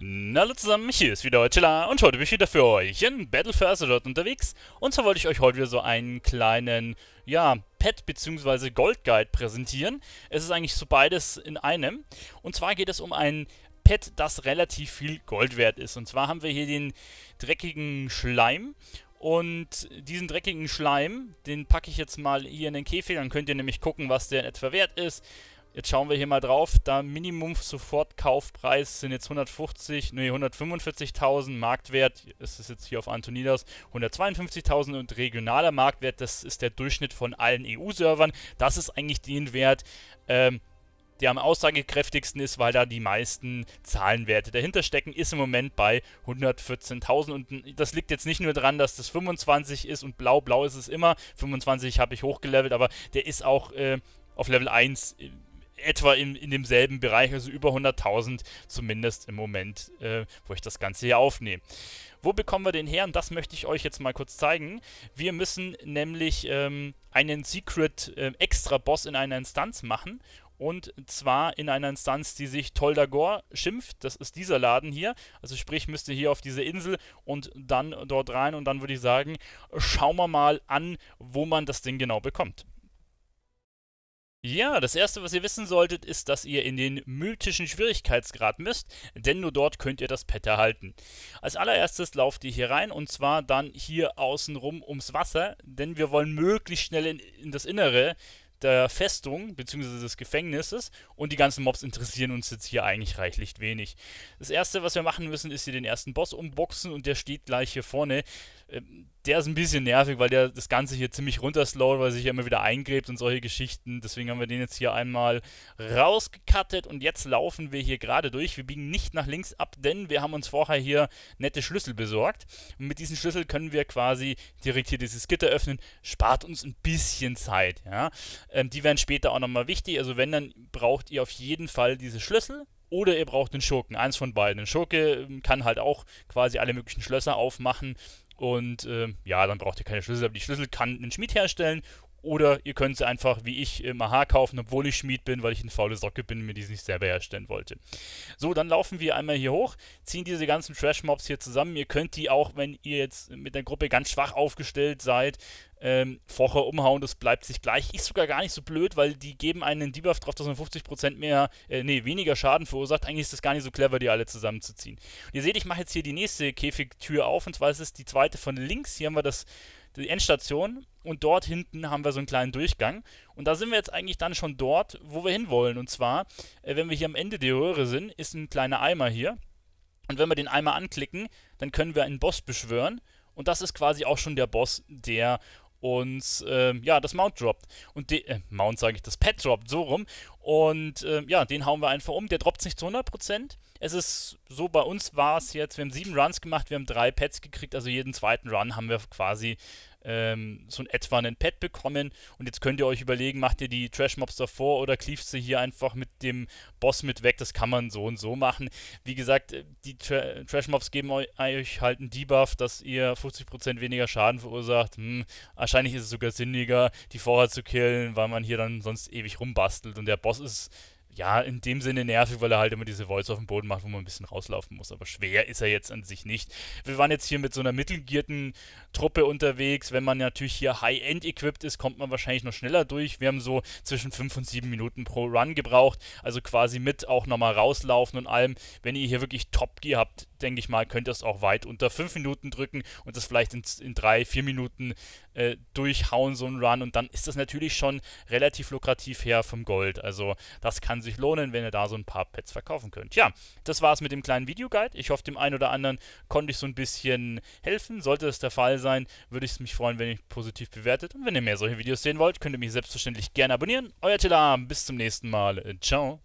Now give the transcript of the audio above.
Hallo zusammen, hier ist wieder Heuchela und heute bin ich wieder für euch in Battle for Azeroth unterwegs. Und zwar wollte ich euch heute wieder so einen kleinen, ja, Pet bzw. Gold Guide präsentieren. Es ist eigentlich so beides in einem. Und zwar geht es um ein Pet, das relativ viel Gold wert ist. Und zwar haben wir hier den dreckigen Schleim und diesen dreckigen Schleim, den packe ich jetzt mal hier in den Käfig, dann könnt ihr nämlich gucken, was der in etwa wert ist, Jetzt schauen wir hier mal drauf. Da Minimum Sofortkaufpreis sind jetzt 150, nee, 145.000 Marktwert, ist es jetzt hier auf Antonidas, 152.000 und regionaler Marktwert, das ist der Durchschnitt von allen EU-Servern. Das ist eigentlich den Wert, ähm, der am aussagekräftigsten ist, weil da die meisten Zahlenwerte dahinter stecken, ist im Moment bei 114.000 und das liegt jetzt nicht nur daran, dass das 25 ist und blau-blau ist es immer, 25 habe ich hochgelevelt, aber der ist auch äh, auf Level 1 etwa in, in demselben Bereich, also über 100.000 zumindest im Moment, äh, wo ich das Ganze hier aufnehme. Wo bekommen wir den her? Und das möchte ich euch jetzt mal kurz zeigen. Wir müssen nämlich ähm, einen Secret äh, Extra Boss in einer Instanz machen. Und zwar in einer Instanz, die sich Toldagor schimpft. Das ist dieser Laden hier. Also sprich, müsst ihr hier auf diese Insel und dann dort rein. Und dann würde ich sagen, schauen wir mal an, wo man das Ding genau bekommt. Ja, das erste, was ihr wissen solltet, ist, dass ihr in den mythischen Schwierigkeitsgrad müsst, denn nur dort könnt ihr das Pet erhalten. Als allererstes lauft ihr hier rein und zwar dann hier außen rum ums Wasser, denn wir wollen möglichst schnell in, in das Innere der Festung bzw. des Gefängnisses und die ganzen Mobs interessieren uns jetzt hier eigentlich reichlich wenig. Das erste, was wir machen müssen, ist hier den ersten Boss umboxen und der steht gleich hier vorne. Ähm, der ist ein bisschen nervig, weil der das Ganze hier ziemlich runterslowt, weil er sich ja immer wieder eingräbt und solche Geschichten. Deswegen haben wir den jetzt hier einmal rausgekattet und jetzt laufen wir hier gerade durch. Wir biegen nicht nach links ab, denn wir haben uns vorher hier nette Schlüssel besorgt. Und mit diesen Schlüssel können wir quasi direkt hier dieses Gitter öffnen. Spart uns ein bisschen Zeit, ja. Ähm, die werden später auch nochmal wichtig. Also wenn, dann braucht ihr auf jeden Fall diese Schlüssel oder ihr braucht einen Schurken, eins von beiden. Ein Schurke ähm, kann halt auch quasi alle möglichen Schlösser aufmachen und äh, ja, dann braucht ihr keine Schlüssel, aber die Schlüssel kann ein Schmied herstellen oder ihr könnt sie einfach wie ich im AHA kaufen, obwohl ich Schmied bin, weil ich eine faule Socke bin und mir die nicht selber herstellen wollte. So, dann laufen wir einmal hier hoch, ziehen diese ganzen Trash-Mobs hier zusammen. Ihr könnt die auch, wenn ihr jetzt mit der Gruppe ganz schwach aufgestellt seid, ähm, vorher umhauen, das bleibt sich gleich. Ist sogar gar nicht so blöd, weil die geben einen Debuff drauf, dass man 50% mehr, äh, nee, weniger Schaden verursacht. Eigentlich ist das gar nicht so clever, die alle zusammenzuziehen. Und ihr seht, ich mache jetzt hier die nächste Käfigtür auf, und zwar ist es die zweite von links. Hier haben wir das die Endstation und dort hinten haben wir so einen kleinen Durchgang. Und da sind wir jetzt eigentlich dann schon dort, wo wir hinwollen. Und zwar, äh, wenn wir hier am Ende der Röhre sind, ist ein kleiner Eimer hier. Und wenn wir den Eimer anklicken, dann können wir einen Boss beschwören. Und das ist quasi auch schon der Boss, der und ähm, ja, das Mount droppt. Und de äh, Mount sage ich, das Pet droppt, so rum. Und ähm, ja, den hauen wir einfach um. Der droppt nicht zu 100%. Es ist so, bei uns war es jetzt, wir haben sieben Runs gemacht, wir haben drei Pets gekriegt, also jeden zweiten Run haben wir quasi ähm, so ein etwa ein Pad bekommen. Und jetzt könnt ihr euch überlegen, macht ihr die Trash Mobs davor oder cleavst sie hier einfach mit dem Boss mit weg? Das kann man so und so machen. Wie gesagt, äh, die Tra Trash Mobs geben euch halt einen Debuff, dass ihr 50% weniger Schaden verursacht. Hm, wahrscheinlich ist es sogar sinniger, die vorher zu killen, weil man hier dann sonst ewig rumbastelt. Und der Boss ist ja, in dem Sinne nervig, weil er halt immer diese Voice auf dem Boden macht, wo man ein bisschen rauslaufen muss. Aber schwer ist er jetzt an sich nicht. Wir waren jetzt hier mit so einer mittelgierten Truppe unterwegs. Wenn man natürlich hier High-End equipped ist, kommt man wahrscheinlich noch schneller durch. Wir haben so zwischen 5 und 7 Minuten pro Run gebraucht. Also quasi mit auch nochmal rauslaufen und allem. Wenn ihr hier wirklich Top-Gear habt, denke ich mal, könnt ihr es auch weit unter 5 Minuten drücken und das vielleicht in, 3, 4 Minuten äh, durchhauen, so ein Run. Und dann ist das natürlich schon relativ lukrativ her vom Gold. Also das kann sich lohnen, wenn ihr da so ein paar Pets verkaufen könnt. Ja, das war's mit dem kleinen Videoguide. Ich hoffe, dem einen oder anderen konnte ich so ein bisschen helfen. Sollte das der Fall sein, würde ich es mich freuen, wenn ihr positiv bewertet. Und wenn ihr mehr solche Videos sehen wollt, könnt ihr mich selbstverständlich gerne abonnieren. Euer Telam, bis zum nächsten Mal. Ciao.